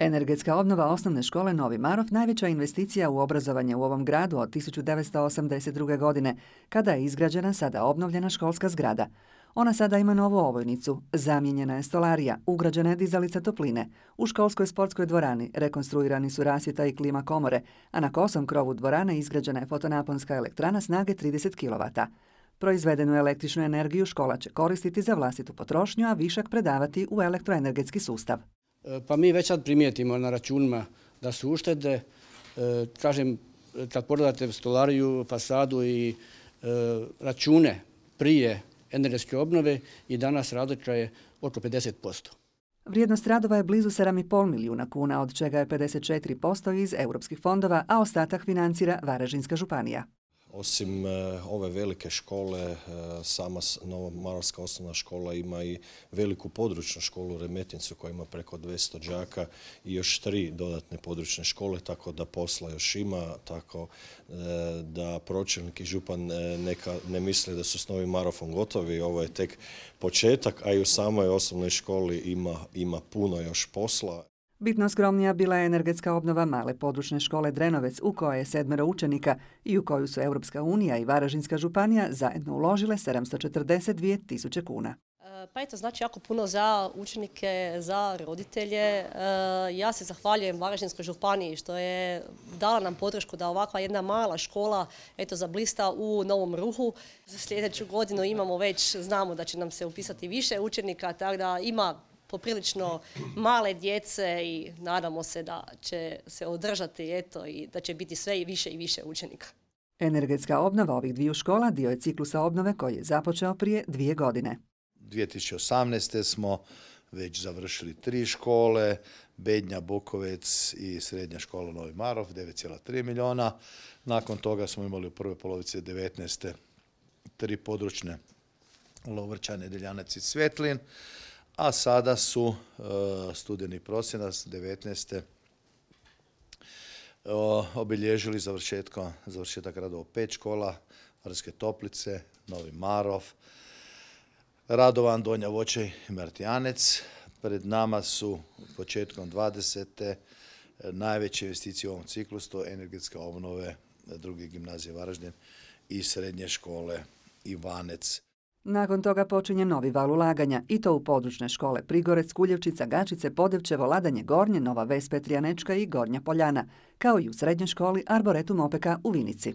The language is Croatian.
Energetska obnova osnovne škole Novi Marov najveća investicija u obrazovanje u ovom gradu od 1982. godine, kada je izgrađena sada obnovljena školska zgrada. Ona sada ima novu ovojnicu, zamijenjena je stolarija, ugrađena je dizalica topline. U školskoj sportskoj dvorani rekonstruirani su rasvjeta i klima komore, a na kosom krovu dvorane izgrađena je fotonaponska elektrana snage 30 kW. Proizvedenu električnu energiju škola će koristiti za vlastitu potrošnju, a višak predavati u elektroenergetski sustav. E, pa mi već sad primijetimo na računima da su uštede, e, kažem, kad pogledate stolariju, fasadu i e, račune prije energetske obnove i danas radoča je oko 50%. Vrijednost radova je blizu 7,5 milijuna kuna, od čega je 54% iz europskih fondova, a ostatak financira Varažinska županija. Osim e, ove velike škole, e, sama Novomarska osnovna škola ima i veliku područnu školu Remetincu koja ima preko 200 đaka i još tri dodatne područne škole, tako da posla još ima, tako e, da pročelnik i župan neka ne misle da su s Novim Marofom gotovi, ovo je tek početak, a i u samoj osnovnoj školi ima puno još posla. Bitno skromnija bila je energetska obnova male područne škole Drenovec u kojoj je sedmero učenika i u koju su Europska unija i Varaždinska županija zajedno uložile 742 tisuće kuna. E, pa eto, znači jako puno za učenike, za roditelje. E, ja se zahvaljujem Varaždinskoj županiji što je dala nam podršku da ovakva jedna mala škola eto, zablista u Novom Ruhu. Za sljedeću godinu imamo već, znamo da će nam se upisati više učenika, tako da ima poprilično male djece i nadamo se da će se održati eto i da će biti sve i više i više učenika. Energetska obnova ovih dviju škola dio je ciklusa obnove koji je započeo prije dvije godine. 2018. smo već završili tri škole, Bednja, Bukovec i srednja škola Novi Marov, 9,3 miliona. Nakon toga smo imali u prve polovice 19. tri područne lovrčane, Nedeljanac i Svetlin a sada su e, studeni prosjenac 19. E, obilježili završetak radova pet škola, Vrske Toplice, Novi Marov, Radovan, Donja Voćaj i Martijanec. Pred nama su početkom 20. E, najveće investicije u ovom ciklusu, to energetske obnove druge gimnazije Varaždin i srednje škole Ivanec. Nakon toga počinje novi val ulaganja, i to u područne škole Prigorec, Kuljevčica, Gačice, Podevčevo, Ladanje, Gornje, Nova Ves, Petrijanečka i Gornja Poljana, kao i u srednjoj školi Arboretum Opeka u Vinici.